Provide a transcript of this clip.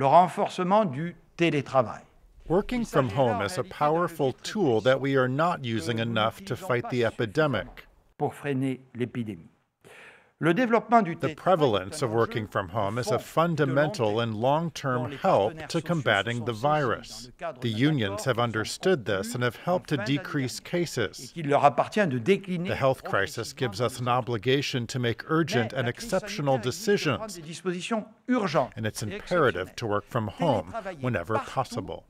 le renforcement du télétravail. Working from home is a powerful tool that we are not using enough to fight the epidemic. Pour freiner l'épidémie. The prevalence of working from home is a fundamental and long term help to combating the virus. The unions have understood this and have helped to decrease cases. The health crisis gives us an obligation to make urgent and exceptional decisions, and it's imperative to work from home whenever possible.